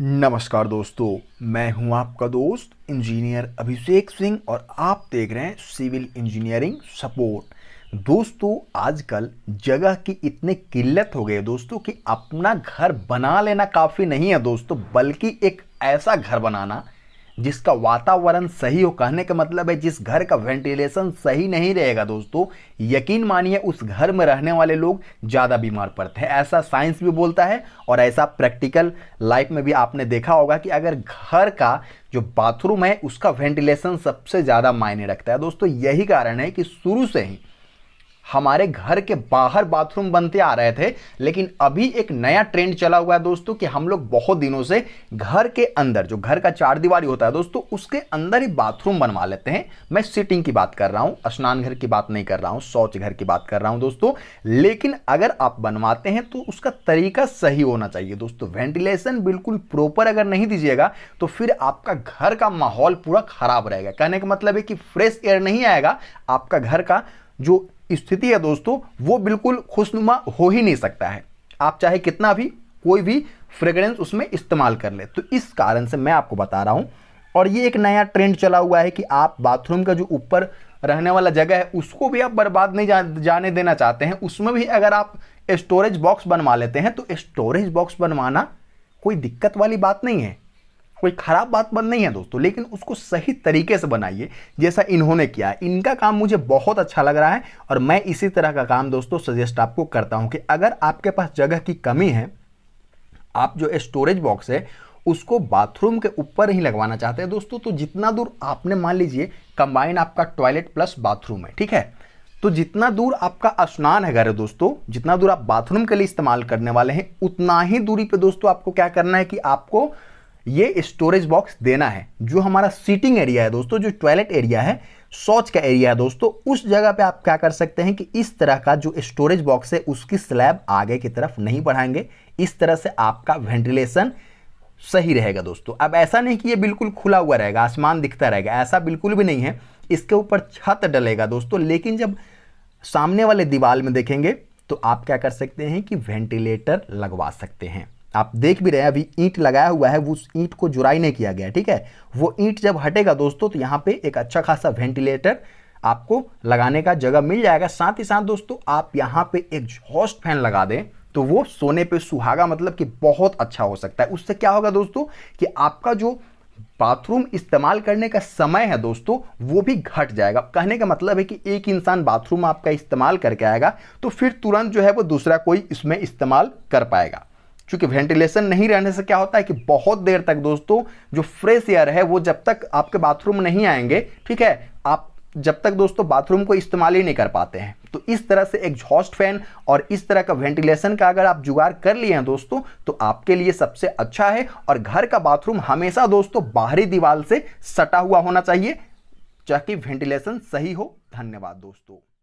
नमस्कार दोस्तों मैं हूं आपका दोस्त इंजीनियर अभिषेक सिंह और आप देख रहे हैं सिविल इंजीनियरिंग सपोर्ट दोस्तों आजकल जगह की इतनी किल्लत हो गई है दोस्तों कि अपना घर बना लेना काफ़ी नहीं है दोस्तों बल्कि एक ऐसा घर बनाना जिसका वातावरण सही हो कहने का मतलब है जिस घर का वेंटिलेशन सही नहीं रहेगा दोस्तों यकीन मानिए उस घर में रहने वाले लोग ज़्यादा बीमार पड़ते हैं ऐसा साइंस भी बोलता है और ऐसा प्रैक्टिकल लाइफ में भी आपने देखा होगा कि अगर घर का जो बाथरूम है उसका वेंटिलेशन सबसे ज़्यादा मायने रखता है दोस्तों यही कारण है कि शुरू से ही हमारे घर के बाहर बाथरूम बनते आ रहे थे लेकिन अभी एक नया ट्रेंड चला हुआ है दोस्तों कि हम लोग बहुत दिनों से घर के अंदर जो घर का चार दीवारी होता है दोस्तों उसके अंदर ही बाथरूम बनवा लेते हैं मैं सिटिंग की बात कर रहा हूँ स्नान घर की बात नहीं कर रहा हूँ शौच घर की बात कर रहा हूँ दोस्तों लेकिन अगर आप बनवाते हैं तो उसका तरीका सही होना चाहिए दोस्तों वेंटिलेशन बिल्कुल प्रॉपर अगर नहीं दीजिएगा तो फिर आपका घर का माहौल पूरा खराब रहेगा कहने का मतलब है कि फ्रेश एयर नहीं आएगा आपका घर का जो स्थिति है दोस्तों वो बिल्कुल खुशनुमा हो ही नहीं सकता है आप चाहे कितना भी कोई भी फ्रेगरेंस उसमें इस्तेमाल कर ले तो इस कारण से मैं आपको बता रहा हूँ और ये एक नया ट्रेंड चला हुआ है कि आप बाथरूम का जो ऊपर रहने वाला जगह है उसको भी आप बर्बाद नहीं जा, जाने देना चाहते हैं उसमें भी अगर आप स्टोरेज बॉक्स बनवा लेते हैं तो स्टोरेज बॉक्स बनवाना कोई दिक्कत वाली बात नहीं है कोई ख़राब बात बन नहीं है दोस्तों लेकिन उसको सही तरीके से बनाइए जैसा इन्होंने किया है इनका काम मुझे बहुत अच्छा लग रहा है और मैं इसी तरह का काम दोस्तों सजेस्ट आपको करता हूं कि अगर आपके पास जगह की कमी है आप जो स्टोरेज बॉक्स है उसको बाथरूम के ऊपर ही लगवाना चाहते हैं दोस्तों तो जितना दूर आपने मान लीजिए कंबाइंड आपका टॉयलेट प्लस बाथरूम है ठीक है तो जितना दूर आपका स्नान है घर दोस्तों जितना दूर आप बाथरूम के लिए इस्तेमाल करने वाले हैं उतना ही दूरी पे दोस्तों आपको क्या करना है कि आपको ये स्टोरेज बॉक्स देना है जो हमारा सीटिंग एरिया है दोस्तों जो टॉयलेट एरिया है शौच का एरिया है दोस्तों उस जगह पे आप क्या कर सकते हैं कि इस तरह का जो स्टोरेज बॉक्स है उसकी स्लैब आगे की तरफ नहीं बढ़ाएंगे इस तरह से आपका वेंटिलेशन सही रहेगा दोस्तों अब ऐसा नहीं कि ये बिल्कुल खुला हुआ रहेगा आसमान दिखता रहेगा ऐसा बिल्कुल भी नहीं है इसके ऊपर छत डलेगा दोस्तों लेकिन जब सामने वाले दीवार में देखेंगे तो आप क्या कर सकते हैं कि वेंटिलेटर लगवा सकते हैं आप देख भी रहे हैं अभी ईंट लगाया हुआ है वो उस ईंट को जुराई नहीं किया गया ठीक है वो ईंट जब हटेगा दोस्तों तो यहाँ पे एक अच्छा खासा वेंटिलेटर आपको लगाने का जगह मिल जाएगा साथ ही साथ दोस्तों आप यहाँ पे एक हॉस्ट फैन लगा दें तो वो सोने पे सुहागा मतलब कि बहुत अच्छा हो सकता है उससे क्या होगा दोस्तों कि आपका जो बाथरूम इस्तेमाल करने का समय है दोस्तों वो भी घट जाएगा कहने का मतलब है कि एक इंसान बाथरूम आपका इस्तेमाल करके आएगा तो फिर तुरंत जो है वो दूसरा कोई इसमें इस्तेमाल कर पाएगा क्योंकि वेंटिलेशन नहीं रहने से क्या होता है कि बहुत देर तक दोस्तों जो फ्रेश एयर है वो जब तक आपके बाथरूम नहीं आएंगे ठीक है आप जब तक दोस्तों बाथरूम को इस्तेमाल ही नहीं कर पाते हैं तो इस तरह से एग्जॉस्ट फैन और इस तरह का वेंटिलेशन का अगर आप जुगाड़ कर लिए हैं दोस्तों तो आपके लिए सबसे अच्छा है और घर का बाथरूम हमेशा दोस्तों बाहरी दीवार से सटा हुआ होना चाहिए ताकि वेंटिलेशन सही हो धन्यवाद दोस्तों